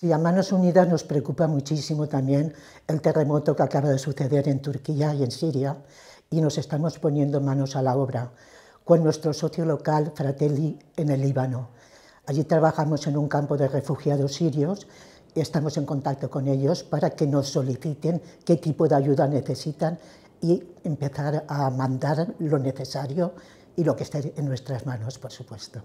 a Manos Unidas nos preocupa muchísimo también el terremoto que acaba de suceder en Turquía y en Siria y nos estamos poniendo manos a la obra con nuestro socio local Fratelli en el Líbano. Allí trabajamos en un campo de refugiados sirios y estamos en contacto con ellos para que nos soliciten qué tipo de ayuda necesitan y empezar a mandar lo necesario y lo que esté en nuestras manos, por supuesto.